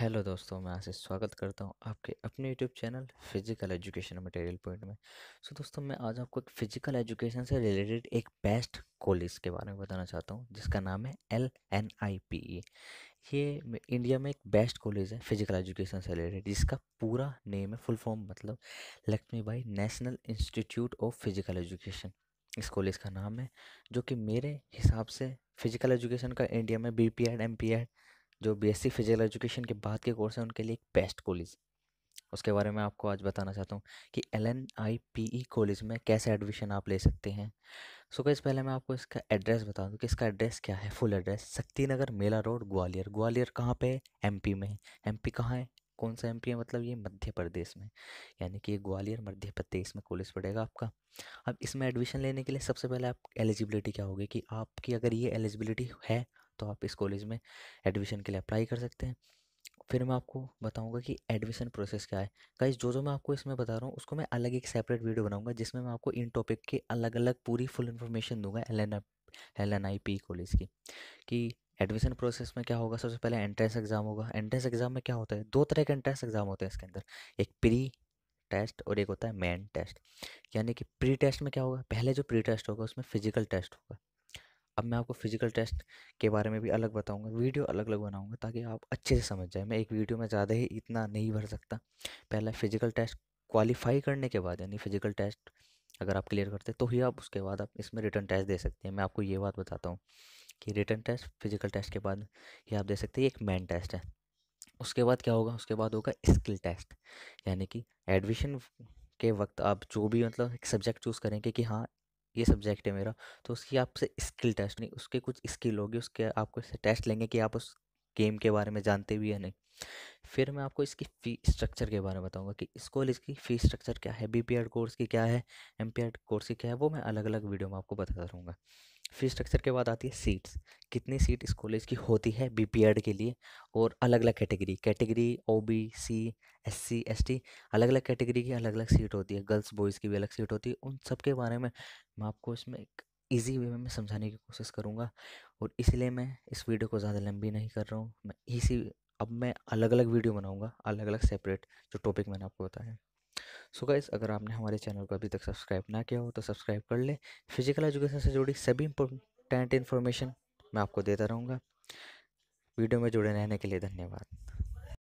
hello दोस्तों मैं आज स्वागत करता हूं आपके अपने YouTube channel physical education material point में सो so दोस्तों मैं आज आपको एक फिजिकल एजुकेशन से रिलेटेड एक बेस्ट कॉलेज के बारे में बताना चाहता हूं जिसका नाम है L N I P E ये इंडिया में एक बेस्ट कॉलेज है फिजिकल एजुकेशन से रिलेटेड जिसका पूरा नेम है फुल फॉर्म मतलब Lakshmi Bai national institute of physical education इस कॉलेज का नाम है जो कि मेरे हिसाब से फिजिकल एजुकेशन का इंडिया में B P Ed M P Ed जो बीएससी फिजिकल एजुकेशन के बाद के कोर्स हैं उनके लिए एक बेस्ट कॉलेज उसके बारे में आपको आज बताना चाहता हूँ कि L N I P E college में कैसे एडमिशन आप ले सकते हैं सो कैसे पहले मैं आपको इसका एड्रेस बता दूँ कि इसका एड्रेस क्या है full address Shakti Nagar Mela road Gwalior Gwalior कहाँ पे है पी में है पी कहाँ है कौन सा एम पी है मतलब ये मध्य प्रदेश में यानी कि ये ग्वालियर मध्य प्रदेश में कॉलेज पड़ेगा आपका अब इसमें एडमिशन लेने के लिए सबसे पहले आप एलिजिबिलिटी क्या होगी कि आपकी अगर ये एलिजिबिलिटी है तो आप इस कॉलेज में एडमिशन के लिए अप्लाई कर सकते हैं फिर मैं आपको बताऊंगा कि एडमिशन प्रोसेस क्या है गाइज जो जो मैं आपको इसमें बता रहा हूँ उसको मैं अलग एक सेपरेट वीडियो बनाऊंगा जिसमें मैं आपको इन टॉपिक की अलग अलग पूरी फुल इन्फॉर्मेशन दूंगा L N L N I P college की कि एडमिशन प्रोसेस में क्या होगा सबसे पहले एंट्रेंस एग्ज़ाम होगा एंट्रेंस एग्ज़ाम में क्या होता है दो तरह के एंट्रेंस एग्ज़ाम होते हैं इसके अंदर एक प्री टेस्ट और एक होता है मेन टेस्ट यानी कि प्री टेस्ट में क्या होगा पहले जो प्री टेस्ट होगा उसमें फिजिकल टेस्ट होगा अब मैं आपको फिजिकल टेस्ट के बारे में भी अलग बताऊंगा वीडियो अलग अलग बनाऊंगा ताकि आप अच्छे से समझ जाए मैं एक वीडियो में ज़्यादा ही इतना नहीं भर सकता पहला फिजिकल टेस्ट क्वालिफाई करने के बाद यानी फिजिकल टेस्ट अगर आप क्लियर करते तो ही आप उसके बाद आप इसमें रिटर्न टेस्ट दे सकते हैं मैं आपको ये बात बताता हूँ कि रिटर्न टेस्ट फिजिकल टेस्ट के बाद ही आप दे सकते हैं एक मेन टेस्ट है उसके बाद क्या होगा उसके बाद होगा स्किल टेस्ट यानी कि एडमिशन के वक्त आप जो भी मतलब एक सब्जेक्ट चूज़ करेंगे कि हाँ ये सब्जेक्ट है मेरा तो उसकी आपसे स्किल टेस्ट नहीं उसके कुछ स्किल होगी उसके आपको इससे टेस्ट लेंगे कि आप उस गेम के बारे में जानते भी या नहीं फिर मैं आपको इसकी फ़ी स्ट्रक्चर के बारे में बताऊंगा कि इस कॉलेज की फ़ी स्ट्रक्चर क्या है बी कोर्स की क्या है एम कोर्स की क्या है वो मैं अलग अलग वीडियो में आपको बताता रहूँगा फी स्ट्रक्चर के बाद आती है सीट्स कितनी सीट इस कॉलेज की होती है बी के लिए और अलग अलग category category O B C S C S T अलग अलग कैटेगरी की अलग अलग सीट होती है गर्ल्स बॉयज़ की भी अलग सीट होती है उन सब के बारे में मैं आपको इसमें एक ईजी वे में समझाने की कोशिश करूँगा और इसलिए मैं इस वीडियो को ज़्यादा लंबी नहीं कर रहा हूँ मैं इसी अब मैं अलग अलग वीडियो बनाऊँगा अलग अलग सेपरेट जो टॉपिक मैंने आपको बताया सो गाइज़ अगर आपने हमारे चैनल को अभी तक सब्सक्राइब ना किया हो तो सब्सक्राइब कर लें फिजिकल एजुकेशन से जुड़ी सभी इंपॉर्टेंट इन्फॉर्मेशन मैं आपको देता रहूँगा वीडियो में जुड़े रहने के लिए धन्यवाद